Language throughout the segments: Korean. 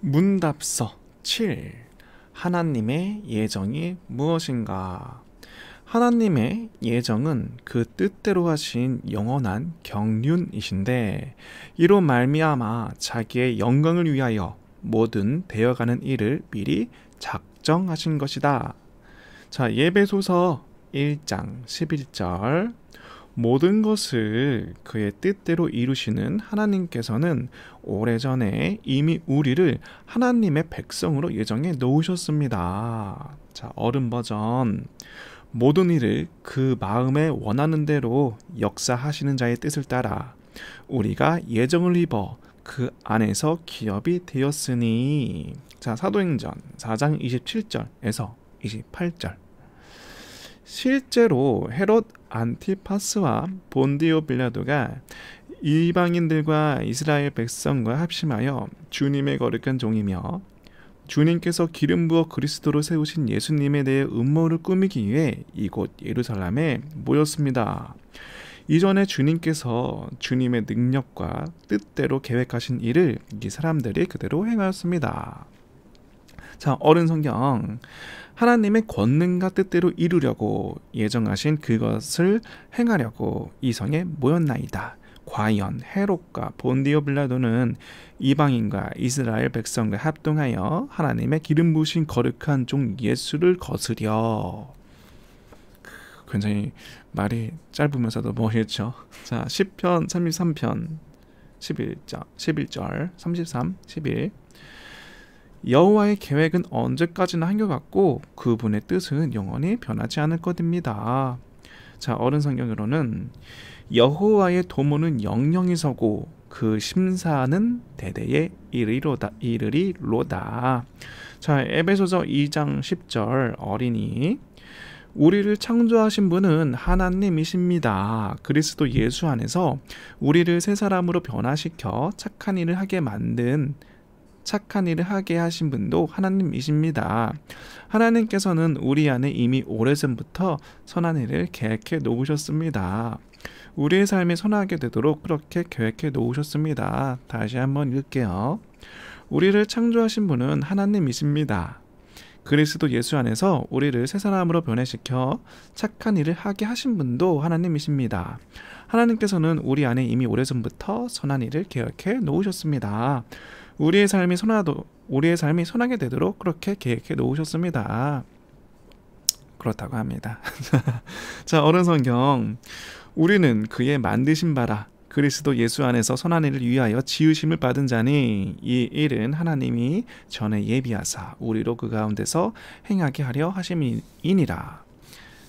문답서 7 하나님의 예정이 무엇인가? 하나님의 예정은 그 뜻대로 하신 영원한 경륜이신데 이로 말미암아 자기의 영광을 위하여 모든 되어가는 일을 미리 작정하신 것이다. 자, 예배소서 1장 11절 모든 것을 그의 뜻대로 이루시는 하나님께서는 오래전에 이미 우리를 하나님의 백성으로 예정해 놓으셨습니다. 자, 어른 버전. 모든 일을 그 마음에 원하는 대로 역사하시는 자의 뜻을 따라 우리가 예정을 입어 그 안에서 기업이 되었으니 자 사도행전 4장 27절에서 28절 실제로 헤롯 안티파스와 본디오 빌라도가 이방인들과 이스라엘 백성과 합심하여 주님의 거룩한 종이며 주님께서 기름 부어 그리스도로 세우신 예수님에 대해 음모를 꾸미기 위해 이곳 예루살렘에 모였습니다. 이전에 주님께서 주님의 능력과 뜻대로 계획하신 일을 이 사람들이 그대로 행하였습니다. 자, 어른 성경. 하나님의 권능과 뜻대로 이루려고 예정하신 그것을 행하려고 이 성에 모였나이다. 과연 헤롯과 본디오 빌라도는 이방인과 이스라엘 백성과 합동하여 하나님의 기름 부신 거룩한 종 예수를 거스려 굉장히 말이 짧으면서도 멋있죠. 자, 10편 33편 11절, 11절 33, 11 여호와의 계획은 언제까지나 한결같고 그분의 뜻은 영원히 변하지 않을 것입니다. 자, 어른 성경으로는 여호와의 도모는 영영이 서고 그 심사는 대대에 이르리로다. 이르리로다. 자, 에베소서 2장 10절 어린이 우리를 창조하신 분은 하나님이십니다. 그리스도 예수 안에서 우리를 새 사람으로 변화시켜 착한 일을 하게 만든 착한 일을 하게 하신 분도 하나님이십니다. 하나님께서는 우리 안에 이미 오래전부터 선한 일을 계획해 놓으셨습니다. 우리의 삶이 선하게 되도록 그렇게 계획해 놓으셨습니다. 다시 한번 읽게요. 우리를 창조하신 분은 하나님이십니다. 그리스도 예수 안에서 우리를 새 사람으로 변화시켜 착한 일을 하게 하신 분도 하나님이십니다. 하나님께서는 우리 안에 이미 오래전부터 선한 일을 계획해 놓으셨습니다. 우리의 삶이 선하도 우리의 삶이 선하게 되도록 그렇게 계획해 놓으셨습니다. 그렇다고 합니다. 자, 어른 성경. 우리는 그의 만드신 바라 그리스도 예수 안에서 선한 일을 위하여 지으심을 받은 자니 이 일은 하나님이 전에 예비하사 우리로 그 가운데서 행하게 하려 하심이니라.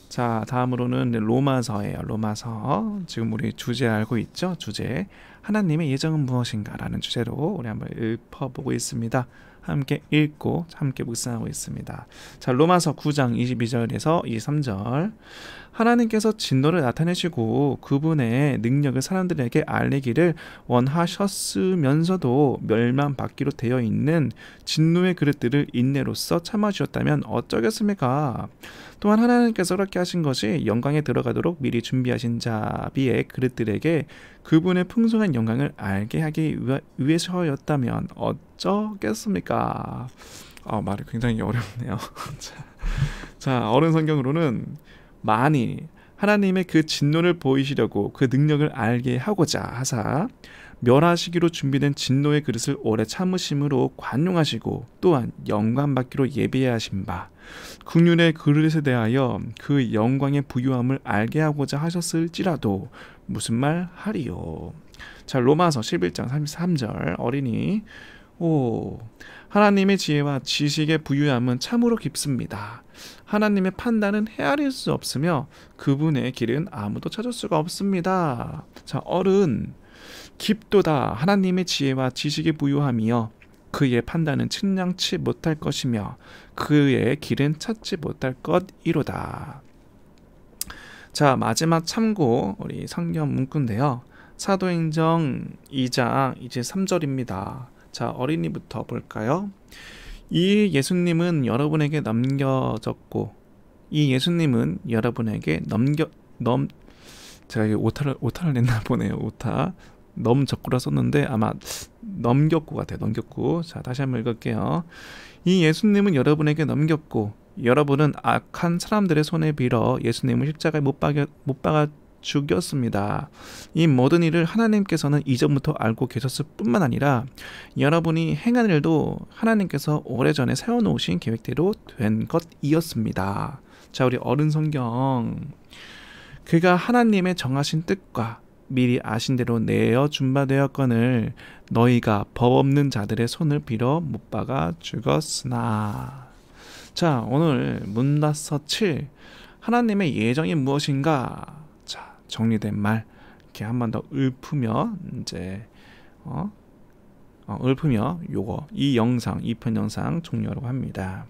자, 다음으로는 로마서예요. 로마서. 지금 우리 주제 알고 있죠? 주제. 하나님의 예정은 무엇인가라는 주제로 우리 한번 읊어보고 있습니다. 함께 읽고 함께 묵상하고 있습니다. 자, 로마서 9장 22절에서 23절. 하나님께서 진노를 나타내시고 그분의 능력을 사람들에게 알리기를 원하셨으면서도 멸망받기로 되어 있는 진노의 그릇들을 인내로써 참아주셨다면 어쩌겠습니까? 또한 하나님께서 그렇게 하신 것이 영광에 들어가도록 미리 준비하신 자비의 그릇들에게 그분의 풍성한 영광을 알게 하기 위해서였다면 어쩌겠습니까? 아, 말이 굉장히 어렵네요. 자, 어른 성경으로는 많이 하나님의 그 진노를 보이시려고 그 능력을 알게 하고자 하사 멸하시기로 준비된 진노의 그릇을 오래 참으심으로 관용하시고 또한 영광받기로 예비하신 바 국륜의 그릇에 대하여 그 영광의 부유함을 알게 하고자 하셨을지라도 무슨 말 하리요 자 로마서 11장 33절 어린이 오. 하나님의 지혜와 지식의 부유함은 참으로 깊습니다. 하나님의 판단은 헤아릴 수 없으며 그분의 길은 아무도 찾을 수가 없습니다. 자, 어른 깊도다 하나님의 지혜와 지식의 부유함이여 그의 판단은 측량치 못할 것이며 그의 길은 찾지 못할 것이로다. 자, 마지막 참고 우리 성경 문구인데요. 사도행정 2장 이제 3절입니다. 자, 어린이부터 볼까요? 이 예수님은 여러분에게 넘겨졌고 이 예수님은 여러분에게 넘겨 넘 제가 오타를 오타를 냈나 보네요. 오타. 넘적구라 썼는데 아마 넘겼고 같아요. 넘겼고. 자, 다시 한번 읽을게요. 이 예수님은 여러분에게 넘겼고 여러분은 악한 사람들의 손에 빌어 예수님을 십자가에 못 박아 못 박아 죽였습니다. 이 모든 일을 하나님께서는 이전부터 알고 계셨을 뿐만 아니라 여러분이 행한 일도 하나님께서 오래전에 세워놓으신 계획대로 된 것이었습니다. 자, 우리 어른 성경. 그가 하나님의 정하신 뜻과 미리 아신 대로 내어 준 바되었건을 너희가 법 없는 자들의 손을 빌어 못 박아 죽었으나 자 오늘 문다서 7 하나님의 예정이 무엇인가 정리된 말 이렇게 한 번 더 읊으며 이제 어, 어, 읊으며 요거 이 영상 이 편 영상 종료라고 하 합니다.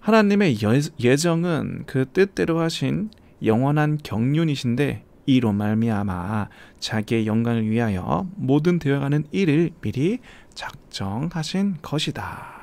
하나님의 여, 예, 예정은 그 뜻대로 하신 영원한 경륜이신데 이로 말미암아 자기의 영광을 위하여 모든 되어가는 일을 미리 작정하신 것이다.